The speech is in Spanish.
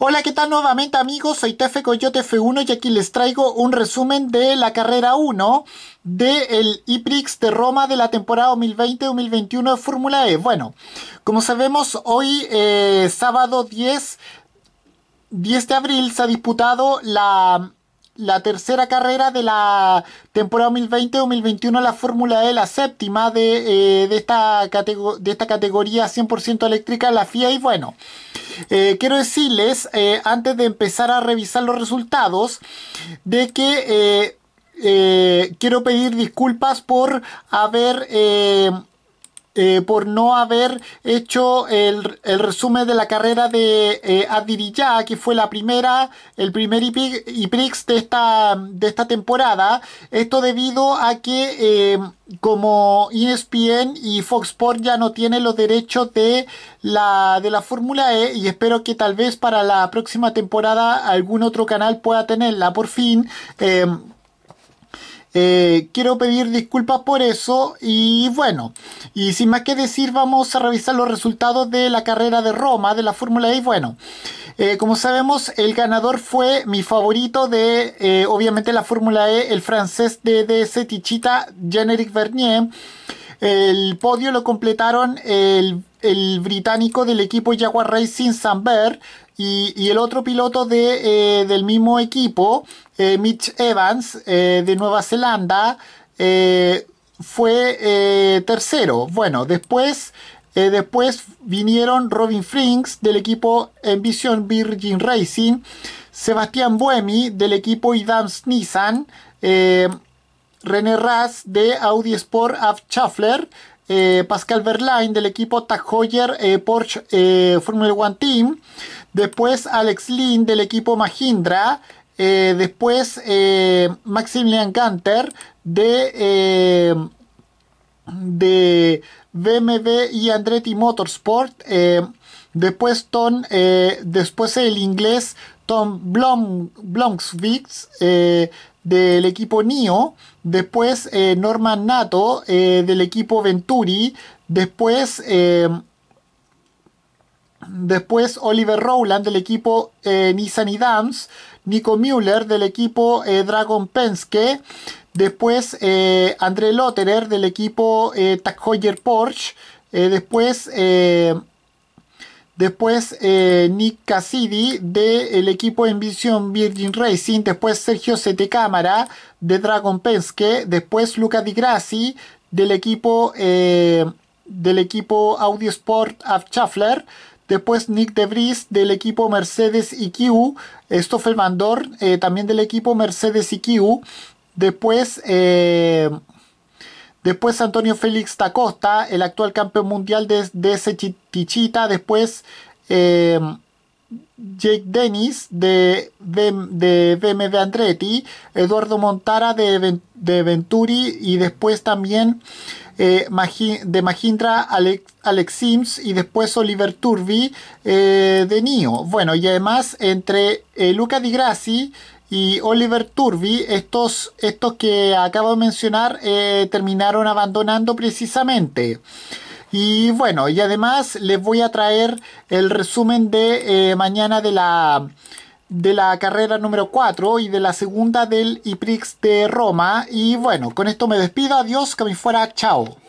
Hola, ¿qué tal nuevamente amigos? Soy Tefe Coyote F1 y aquí les traigo un resumen de la carrera 1 del IPRIX de Roma de la temporada 2020-2021 de Fórmula E. Bueno, como sabemos, hoy eh, sábado 10, 10 de abril se ha disputado la la tercera carrera de la temporada 2020-2021, la Fórmula E, la séptima de, eh, esta, de esta categoría 100% eléctrica, la FIA. Y bueno, eh, quiero decirles, eh, antes de empezar a revisar los resultados, de que quiero pedir disculpas por haber eh, por no haber hecho el, resumen de la carrera de eh, que fue la primera, el primer IPRIX de esta, de esta temporada. Esto debido a que eh, como ESPN y Fox Sports ya no tienen los derechos de la, de la Fórmula E y espero que tal vez para la próxima temporada algún otro canal pueda tenerla por fin. Eh, eh, quiero pedir disculpas por eso y bueno, y sin más que decir vamos a revisar los resultados de la carrera de Roma, de la Fórmula E y bueno, eh, como sabemos el ganador fue mi favorito de eh, obviamente la Fórmula E, el francés de DS Tichita Generic Vernier. El podio lo completaron el, británico del equipo Jaguar Racing Samber y, y, el otro piloto de, eh, del mismo equipo, eh, Mitch Evans, eh, de Nueva Zelanda, fue tercero. Bueno, después, después vinieron Robin Frings del equipo Envision Virgin Racing, Sebastián Buemi del equipo Idan Nissan, René Raz de Audi Sport Av chaffler eh, Pascal Verlaine del equipo Tag Heuer eh, Porsche eh, Formula One Team, después Alex Lin del equipo Mahindra, después Maximilian Gunter de de BMW y Andretti Motorsport. Eh, después, eh, después el inglés Tom Blom, Blomqvist eh, del equipo NIO. Después Norman Nato del equipo Venturi. Después, después Oliver Rowland del equipo Nissan Idams. Nico Müller del equipo Dragon Penske. Después eh, André Lotterer del equipo eh, Tag Heuer Porsche. Eh, después Nick Cassidy del equipo Envision Virgin Racing. Después Sergio Sete Cámara de Dragon Penske. Después Luca Di Grassi del equipo, eh, del equipo Audi Sport of Después Nick De Vries del equipo Mercedes IQ. Stoffel fue también del equipo Mercedes IQ. Después, eh, después Antonio Félix Tacosta, el actual campeón mundial de, de ese Tichita. Después eh, Jake Dennis de, de Andretti, Eduardo Montara de, Venturi y después también eh, de Mahindra Alex, Sims y después Oliver Turbi eh, de NIO. Bueno, y además entre eh, Luca Di Grassi y Oliver Turbi, estos, estos que acabo de mencionar terminaron abandonando precisamente. Y bueno, y además les voy a traer el resumen de eh, mañana de la de la carrera número 4 y de la segunda del IPRIX de Roma. Y bueno, con esto me despido. Adiós, que me fuera. Chao.